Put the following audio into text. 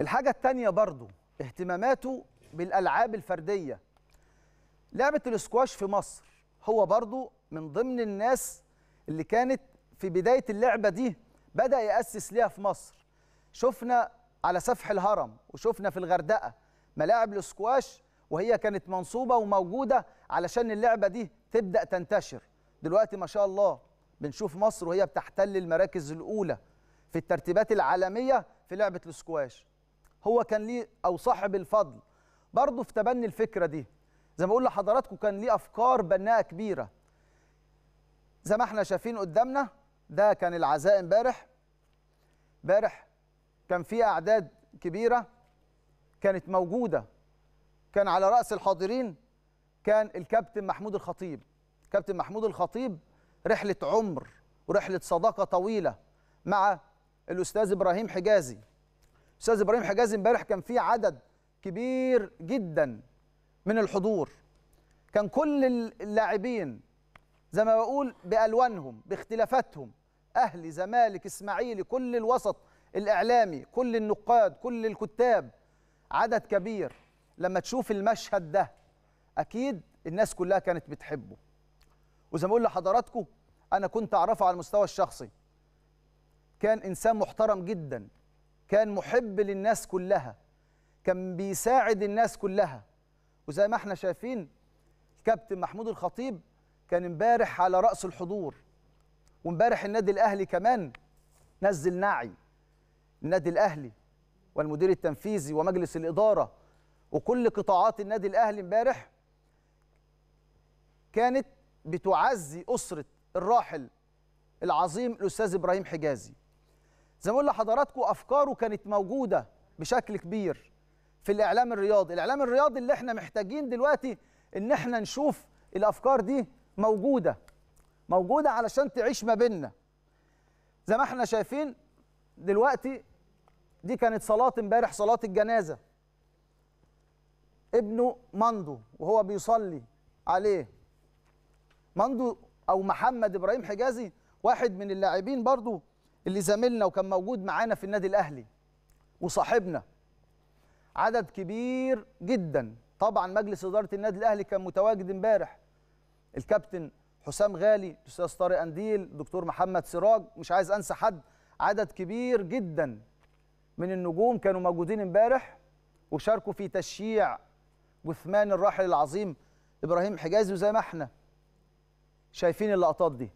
الحاجة التانية برضو اهتماماته بالألعاب الفردية لعبة الاسكواش في مصر هو برضو من ضمن الناس اللي كانت في بداية اللعبة دي بدأ يأسس ليها في مصر شفنا على سفح الهرم وشفنا في الغردقة ملاعب الاسكواش وهي كانت منصوبة وموجودة علشان اللعبة دي تبدأ تنتشر دلوقتي ما شاء الله بنشوف مصر وهي بتحتل المراكز الأولى في الترتيبات العالمية في لعبة الاسكواش هو كان ليه او صاحب الفضل برضه في تبني الفكره دي زي ما بقول لحضراتكم كان ليه افكار بناءه كبيره زي ما احنا شايفين قدامنا ده كان العزاء امبارح امبارح كان في اعداد كبيره كانت موجوده كان على راس الحاضرين كان الكابتن محمود الخطيب كابتن محمود الخطيب رحله عمر ورحله صداقه طويله مع الاستاذ ابراهيم حجازي استاذ ابراهيم حجاز امبارح كان في عدد كبير جدا من الحضور كان كل اللاعبين زي ما بقول بالوانهم باختلافاتهم اهلي زمالك اسماعيلي كل الوسط الاعلامي كل النقاد كل الكتاب عدد كبير لما تشوف المشهد ده اكيد الناس كلها كانت بتحبه وزي ما بقول لحضراتكم انا كنت اعرفه على المستوى الشخصي كان انسان محترم جدا كان محب للناس كلها كان بيساعد الناس كلها وزي ما احنا شايفين الكابتن محمود الخطيب كان امبارح على رأس الحضور وامبارح النادي الأهلي كمان نزل نعي النادي الأهلي والمدير التنفيذي ومجلس الإدارة وكل قطاعات النادي الأهلي امبارح كانت بتعزي أسرة الراحل العظيم الأستاذ إبراهيم حجازي زي ما قلنا لحضراتكم افكاره كانت موجوده بشكل كبير في الاعلام الرياضي الاعلام الرياضي اللي احنا محتاجين دلوقتي ان احنا نشوف الافكار دي موجوده موجوده علشان تعيش ما بيننا زي ما احنا شايفين دلوقتي دي كانت صلاه امبارح صلاه الجنازه ابنه مندو وهو بيصلي عليه مندو او محمد ابراهيم حجازي واحد من اللاعبين برضو اللي زميلنا وكان موجود معانا في النادي الاهلي وصاحبنا عدد كبير جدا طبعا مجلس اداره النادي الاهلي كان متواجد امبارح الكابتن حسام غالي الاستاذ طارق انديل دكتور محمد سراج مش عايز انسى حد عدد كبير جدا من النجوم كانوا موجودين امبارح وشاركوا في تشييع جثمان الراحل العظيم ابراهيم حجازي وزي ما احنا شايفين اللقطات دي